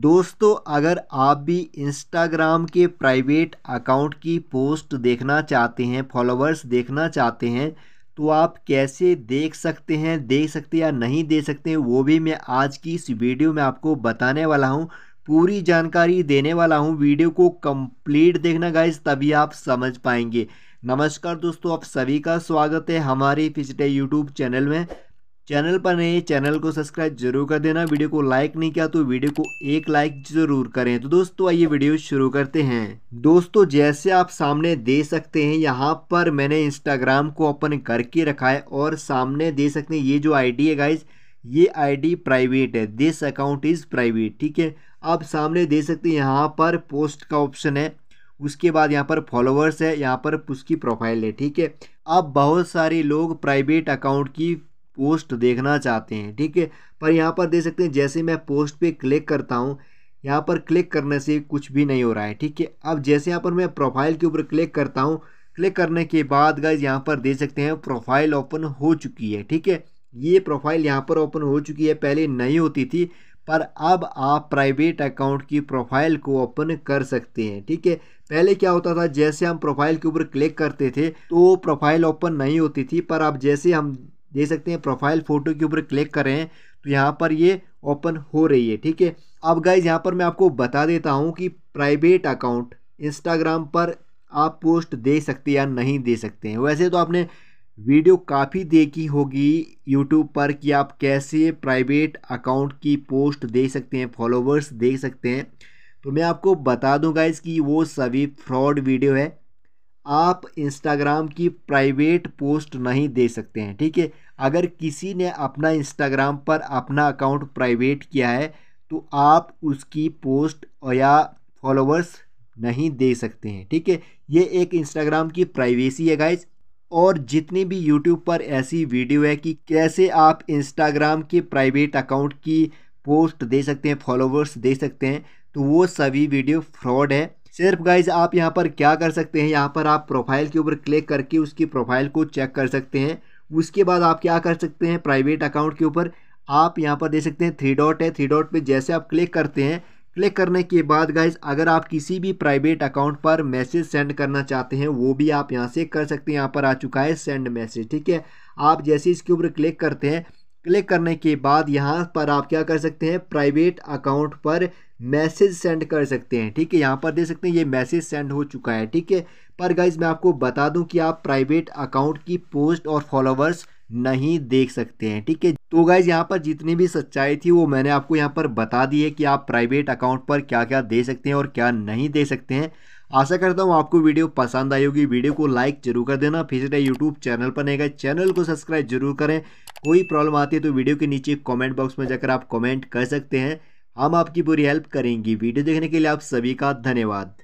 दोस्तों अगर आप भी इंस्टाग्राम के प्राइवेट अकाउंट की पोस्ट देखना चाहते हैं फॉलोअर्स देखना चाहते हैं तो आप कैसे देख सकते हैं देख सकते या नहीं देख सकते हैं वो भी मैं आज की इस वीडियो में आपको बताने वाला हूँ पूरी जानकारी देने वाला हूँ वीडियो को कंप्लीट देखना गाइज तभी आप समझ पाएंगे नमस्कार दोस्तों आप सभी का स्वागत है हमारे फिजटे यूट्यूब चैनल में चैनल पर नए चैनल को सब्सक्राइब जरूर कर देना वीडियो को लाइक नहीं किया तो वीडियो को एक लाइक जरूर करें तो दोस्तों आइए वीडियो शुरू करते हैं दोस्तों जैसे आप सामने दे सकते हैं यहाँ पर मैंने इंस्टाग्राम को ओपन करके रखा है और सामने दे सकते हैं ये जो आईडी है गाइज ये आईडी प्राइवेट है दिस अकाउंट इज़ प्राइवेट ठीक है आप सामने दे सकते हैं यहाँ पर पोस्ट का ऑप्शन है उसके बाद यहाँ पर फॉलोअर्स है यहाँ पर उसकी प्रोफाइल है ठीक है अब बहुत सारे लोग प्राइवेट अकाउंट की पोस्ट देखना चाहते हैं ठीक है पर यहाँ पर देख सकते हैं जैसे मैं पोस्ट पे क्लिक करता हूँ यहाँ पर क्लिक करने से कुछ भी नहीं हो रहा है ठीक है अब जैसे यहाँ पर मैं प्रोफाइल के ऊपर क्लिक करता हूँ क्लिक करने के बाद गाइज यहाँ पर देख सकते हैं प्रोफाइल ओपन हो चुकी है ठीक है ये प्रोफाइल यहाँ पर ओपन हो चुकी है पहले नहीं होती थी पर अब आप प्राइवेट अकाउंट की प्रोफाइल को ओपन कर सकते हैं ठीक है पहले क्या होता था जैसे हम प्रोफाइल के ऊपर क्लिक करते थे तो प्रोफाइल ओपन नहीं होती थी पर अब जैसे हम देख सकते हैं प्रोफाइल फ़ोटो के ऊपर क्लिक करें तो यहाँ पर ये ओपन हो रही है ठीक है अब गाइज यहाँ पर मैं आपको बता देता हूँ कि प्राइवेट अकाउंट इंस्टाग्राम पर आप पोस्ट दे सकते या नहीं दे सकते हैं वैसे तो आपने वीडियो काफ़ी देखी होगी यूट्यूब पर कि आप कैसे प्राइवेट अकाउंट की पोस्ट दे सकते हैं फॉलोवर्स दे सकते हैं तो मैं आपको बता दूँ गाइज कि वो सभी फ्रॉड वीडियो है आप इंस्टाग्राम की प्राइवेट पोस्ट नहीं दे सकते हैं ठीक है अगर किसी ने अपना इंस्टाग्राम पर अपना अकाउंट प्राइवेट किया है तो आप उसकी पोस्ट या फॉलोवर्स नहीं दे सकते हैं ठीक है ये एक इंस्टाग्राम की प्राइवेसी है गाइज और जितनी भी यूट्यूब पर ऐसी वीडियो है कि कैसे आप इंस्टाग्राम के प्राइवेट अकाउंट की पोस्ट दे सकते हैं फॉलोवर्स दे सकते हैं तो वो सभी वीडियो फ्रॉड है सिर्फ गाइज आप यहाँ पर क्या कर सकते हैं यहाँ पर आप प्रोफाइल के ऊपर क्लिक करके उसकी प्रोफाइल को चेक कर सकते हैं उसके बाद आप क्या कर सकते हैं प्राइवेट अकाउंट के ऊपर आप यहाँ पर दे सकते हैं थ्री डॉट है थ्री डॉट पे जैसे आप क्लिक करते हैं क्लिक करने के बाद गाइज अगर आप किसी भी प्राइवेट अकाउंट पर मैसेज सेंड करना चाहते हैं वो भी आप यहाँ से कर सकते हैं यहाँ पर आ चुका है सेंड मैसेज ठीक है आप जैसे इसके ऊपर क्लिक करते हैं क्लिक करने के बाद यहाँ पर आप क्या कर सकते हैं प्राइवेट अकाउंट पर मैसेज सेंड कर सकते हैं ठीक है यहाँ पर दे सकते हैं ये मैसेज सेंड हो चुका है ठीक है पर गाइज मैं आपको बता दूं कि आप प्राइवेट अकाउंट की पोस्ट और फॉलोवर्स नहीं देख सकते हैं ठीक है तो गाइज यहाँ पर जितनी भी सच्चाई थी वो मैंने आपको यहाँ पर बता दी है कि आप प्राइवेट अकाउंट पर क्या क्या दे सकते हैं और क्या नहीं दे सकते हैं आशा करता हूँ आपको वीडियो पसंद आई होगी वीडियो को लाइक जरूर कर देना फिर से यूट्यूब चैनल पर नहीं गए चैनल को सब्सक्राइब जरूर करें कोई प्रॉब्लम आती है तो वीडियो के नीचे कमेंट बॉक्स में जाकर आप कमेंट कर सकते हैं हम आपकी पूरी हेल्प करेंगे वीडियो देखने के लिए आप सभी का धन्यवाद